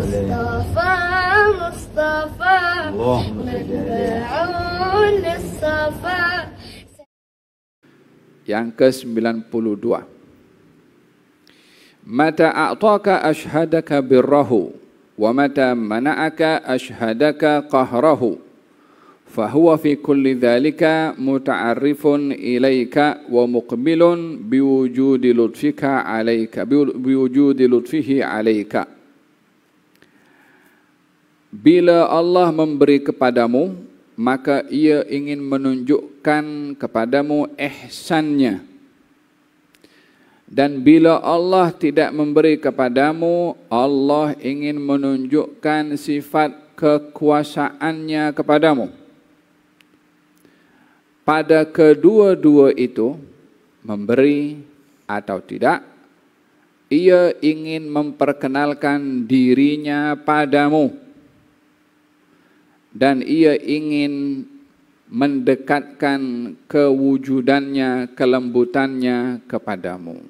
مصطفى مصطفى مدعون للصفا yang ke-92 Mata a'taka ashhadaka birrahu wa mata mana'aka قهره qahrahu فهو في كل ذلك متعرف إليك ومقبل بوجود لطفك عليك بوجود لطفه عليك Bila Allah memberi kepadamu, maka ia ingin menunjukkan kepadamu ihsannya. Dan bila Allah tidak memberi kepadamu, Allah ingin menunjukkan sifat kekuasaannya kepadamu. Pada kedua-dua itu, memberi atau tidak, ia ingin memperkenalkan dirinya padamu. dan ia ingin mendekatkan kewujudannya, kelembutannya kepadamu.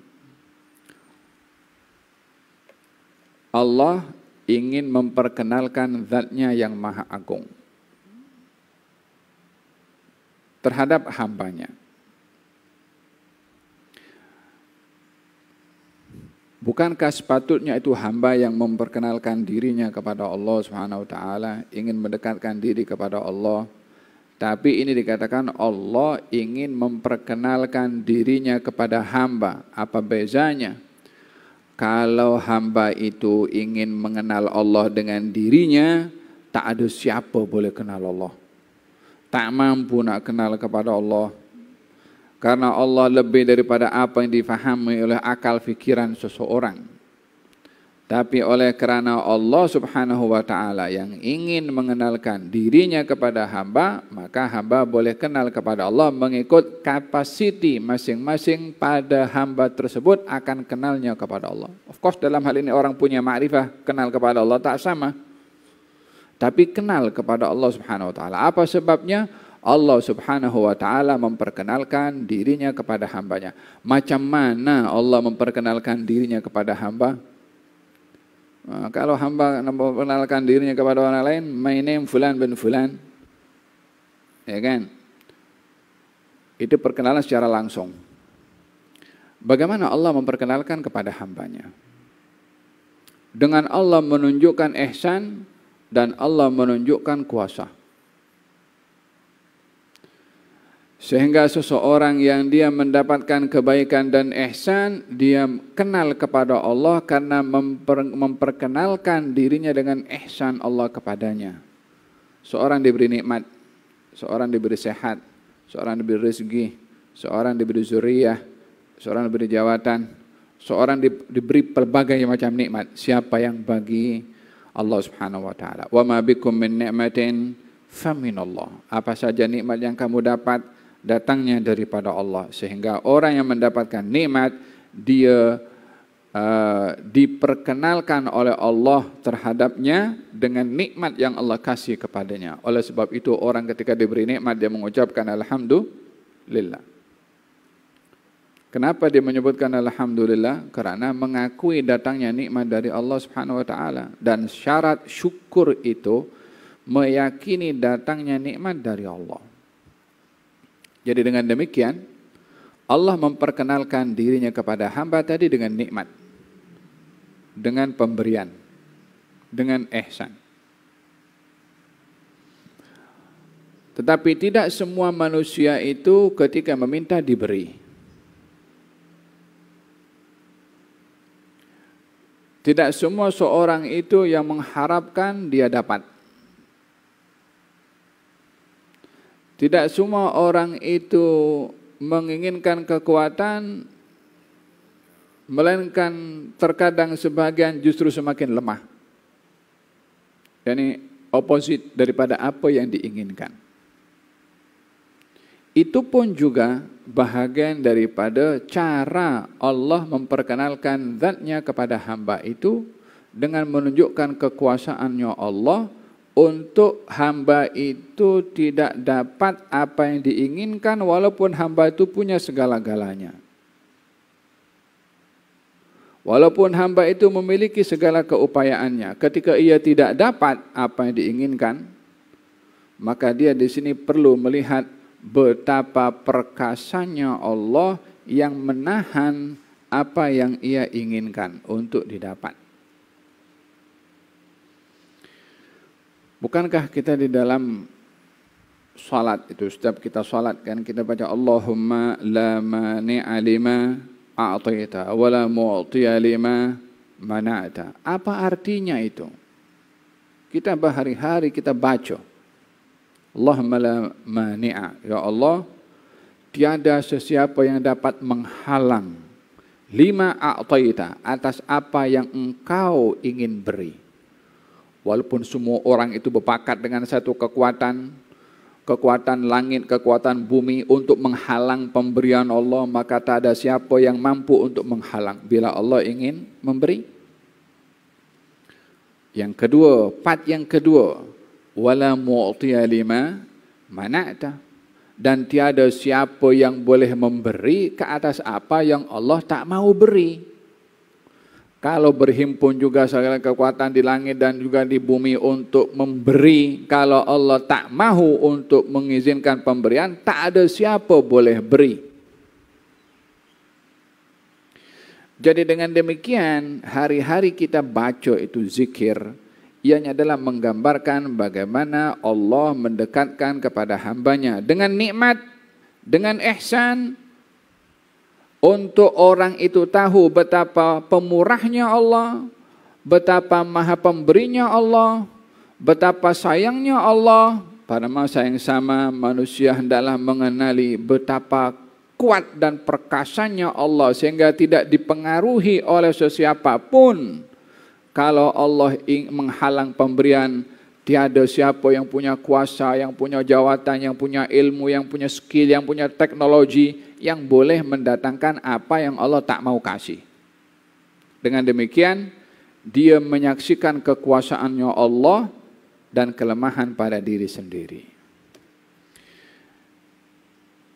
Allah ingin memperkenalkan zatnya yang maha agung terhadap hambanya. Bukankah sepatutnya itu hamba yang memperkenalkan dirinya kepada Allah Subhanahu wa taala, ingin mendekatkan diri kepada Allah? Tapi ini dikatakan Allah ingin memperkenalkan dirinya kepada hamba. Apa bezanya? Kalau hamba itu ingin mengenal Allah dengan dirinya, tak ada siapa boleh kenal Allah. Tak mampu nak kenal kepada Allah, karena Allah lebih daripada apa yang difahami oleh akal fikiran seseorang. Tapi oleh kerana Allah subhanahu wa ta'ala yang ingin mengenalkan dirinya kepada hamba, maka hamba boleh kenal kepada Allah mengikut kapasiti masing-masing pada hamba tersebut akan kenalnya kepada Allah. Of course dalam hal ini orang punya ma'rifah, kenal kepada Allah tak sama. Tapi kenal kepada Allah subhanahu wa ta'ala. Apa sebabnya? Allah subhanahu wa ta'ala memperkenalkan dirinya kepada hambanya. Macam mana Allah memperkenalkan dirinya kepada hamba? Nah, kalau hamba memperkenalkan dirinya kepada orang lain, my name fulan bin fulan. Ya kan? Itu perkenalan secara langsung. Bagaimana Allah memperkenalkan kepada hambanya? Dengan Allah menunjukkan ihsan dan Allah menunjukkan kuasa. Sehingga seseorang yang dia mendapatkan kebaikan dan ihsan, dia kenal kepada Allah karena memper, memperkenalkan dirinya dengan ihsan Allah kepadanya. Seorang diberi nikmat, seorang diberi sehat, seorang diberi rezeki, seorang diberi zuriyah, seorang diberi jawatan, seorang di, diberi pelbagai macam nikmat. Siapa yang bagi Allah Subhanahu wa taala. Wa ma bikum min ni'matin faminallah. Apa saja nikmat yang kamu dapat, datangnya daripada Allah sehingga orang yang mendapatkan nikmat dia uh, diperkenalkan oleh Allah terhadapnya dengan nikmat yang Allah kasih kepadanya. Oleh sebab itu orang ketika diberi nikmat dia mengucapkan alhamdulillah. Kenapa dia menyebutkan alhamdulillah? Karena mengakui datangnya nikmat dari Allah Subhanahu wa taala dan syarat syukur itu meyakini datangnya nikmat dari Allah. Jadi dengan demikian Allah memperkenalkan dirinya kepada hamba tadi dengan nikmat, dengan pemberian, dengan ehsan. Tetapi tidak semua manusia itu ketika meminta diberi. Tidak semua seorang itu yang mengharapkan dia dapat. Tidak semua orang itu menginginkan kekuatan, melainkan terkadang sebagian justru semakin lemah. Yani oposit daripada apa yang diinginkan. Itu pun juga bahagian daripada cara Allah memperkenalkan zatnya kepada hamba itu dengan menunjukkan kekuasaannya Allah untuk hamba itu tidak dapat apa yang diinginkan walaupun hamba itu punya segala-galanya. Walaupun hamba itu memiliki segala keupayaannya, ketika ia tidak dapat apa yang diinginkan, maka dia di sini perlu melihat betapa perkasanya Allah yang menahan apa yang ia inginkan untuk didapat. Bukankah kita di dalam salat itu setiap kita salat kan kita baca Allahumma la mani'a lima a'taita wa la mu'tiya lima mana'ta. Apa artinya itu? Kita berhari-hari kita baca Allahumma la mani'a ya Allah tiada sesiapa yang dapat menghalang lima a'taita atas apa yang engkau ingin beri. Walaupun semua orang itu berpakat dengan satu kekuatan, kekuatan langit, kekuatan bumi untuk menghalang pemberian Allah, maka tak ada siapa yang mampu untuk menghalang bila Allah ingin memberi. Yang kedua, part yang kedua, wala mu'tiya lima mana'ta. Dan tiada siapa yang boleh memberi ke atas apa yang Allah tak mau beri. Kalau berhimpun juga segala kekuatan di langit dan juga di bumi untuk memberi, kalau Allah tak mahu untuk mengizinkan pemberian, tak ada siapa boleh beri. Jadi dengan demikian, hari-hari kita baca itu zikir, ianya adalah menggambarkan bagaimana Allah mendekatkan kepada hambanya dengan nikmat, dengan ihsan, untuk orang itu tahu betapa pemurahnya Allah, betapa maha pemberinya Allah, betapa sayangnya Allah. Pada masa yang sama manusia hendaklah mengenali betapa kuat dan perkasanya Allah sehingga tidak dipengaruhi oleh sesiapapun. Kalau Allah menghalang pemberian, tiada siapa yang punya kuasa, yang punya jawatan, yang punya ilmu, yang punya skill, yang punya teknologi yang boleh mendatangkan apa yang Allah tak mau kasih. Dengan demikian, dia menyaksikan kekuasaannya Allah dan kelemahan pada diri sendiri.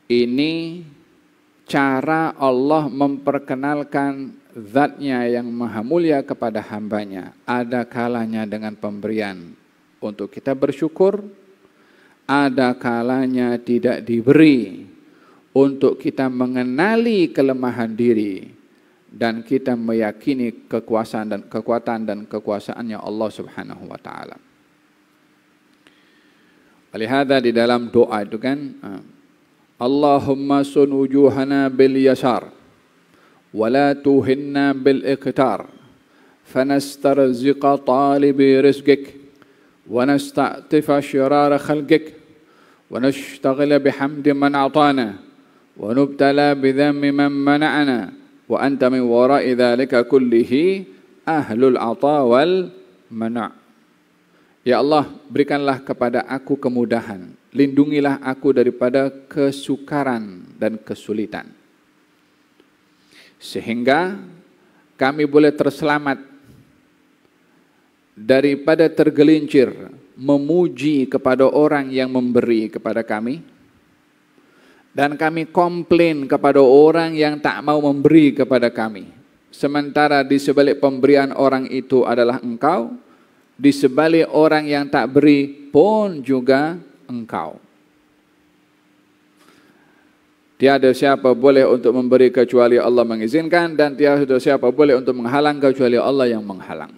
Ini cara Allah memperkenalkan zatnya yang maha mulia kepada hambanya. Ada kalanya dengan pemberian untuk kita bersyukur, ada kalanya tidak diberi untuk kita mengenali kelemahan diri dan kita meyakini kekuasaan dan kekuatan dan kekuasaannya Allah Subhanahu wa taala. Alihada di dalam doa itu kan ah, Allahumma sun wujuhana bil yasar wa la tuhinna bil iqtar fanastarziqa talibi rizqik wa nasta'tifa shirara khalqik wa nashtaghala bihamdi man atana ونبتلى بذم من منعنا وأنت من وراء ذلك كله أهل العطاء والمنع Ya Allah, berikanlah kepada aku kemudahan. Lindungilah aku daripada kesukaran dan kesulitan. Sehingga kami boleh terselamat daripada tergelincir memuji kepada orang yang memberi kepada kami dan kami komplain kepada orang yang tak mau memberi kepada kami. Sementara di sebalik pemberian orang itu adalah engkau, di sebalik orang yang tak beri pun juga engkau. Tiada siapa boleh untuk memberi kecuali Allah mengizinkan dan tiada siapa boleh untuk menghalang kecuali Allah yang menghalang.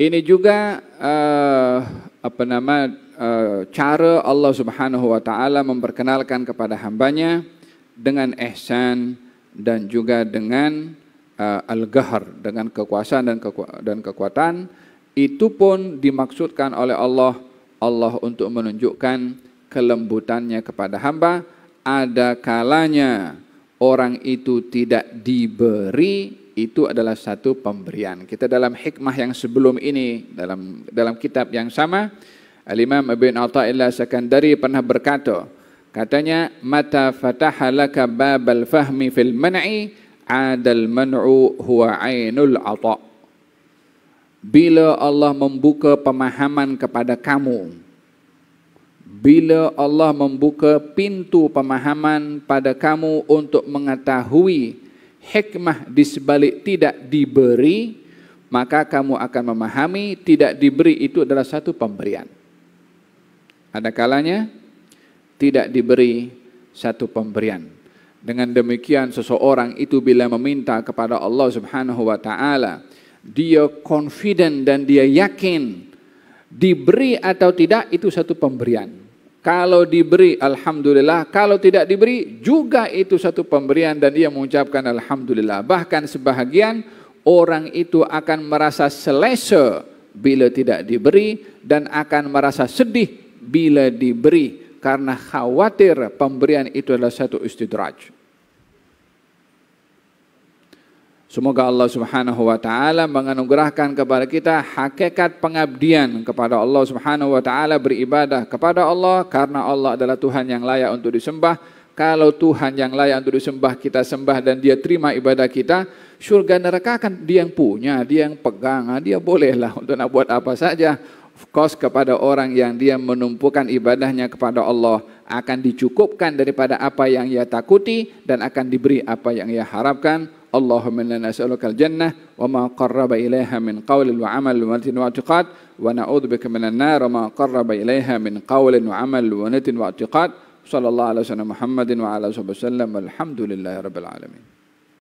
Ini juga uh, apa nama Eh, cara Allah Subhanahu wa taala memperkenalkan kepada hambanya dengan ihsan dan juga dengan uh, eh, al-gahar dengan kekuasaan dan keku dan kekuatan itu pun dimaksudkan oleh Allah Allah untuk menunjukkan kelembutannya kepada hamba ada kalanya orang itu tidak diberi itu adalah satu pemberian. Kita dalam hikmah yang sebelum ini dalam dalam kitab yang sama Al-Imam Ibn Atta'illah Sakandari pernah berkata, katanya, Mata fataha laka babal fahmi fil man'i, adal man'u huwa ainul atak. Bila Allah membuka pemahaman kepada kamu, bila Allah membuka pintu pemahaman pada kamu untuk mengetahui hikmah di sebalik tidak diberi, maka kamu akan memahami tidak diberi itu adalah satu pemberian. Ada kalanya tidak diberi satu pemberian. Dengan demikian seseorang itu bila meminta kepada Allah Subhanahu wa taala, dia confident dan dia yakin diberi atau tidak itu satu pemberian. Kalau diberi alhamdulillah, kalau tidak diberi juga itu satu pemberian dan dia mengucapkan alhamdulillah. Bahkan sebahagian orang itu akan merasa selesa bila tidak diberi dan akan merasa sedih bila diberi karena khawatir pemberian itu adalah satu istidraj. Semoga Allah Subhanahu wa taala menganugerahkan kepada kita hakikat pengabdian kepada Allah Subhanahu wa taala beribadah kepada Allah karena Allah adalah Tuhan yang layak untuk disembah. Kalau Tuhan yang layak untuk disembah kita sembah dan dia terima ibadah kita, surga neraka akan dia yang punya, dia yang pegang, ah, dia bolehlah untuk nak buat apa saja. kos kepada orang yang dia menumpukan ibadahnya kepada Allah akan dicukupkan daripada apa yang ia takuti dan akan diberi apa yang ia harapkan Allahumma inna nas'aluka al-jannah wa ma qarraba ilaiha min qawlin wa amalin wa nitin wa i'tiqad wa na'udzubika minan nar ma qarraba ilaiha min qawlin wa amalin wa nitin wa i'tiqad sallallahu alaihi wa sallam Muhammadin wa ala sallam alhamdulillahirabbil alamin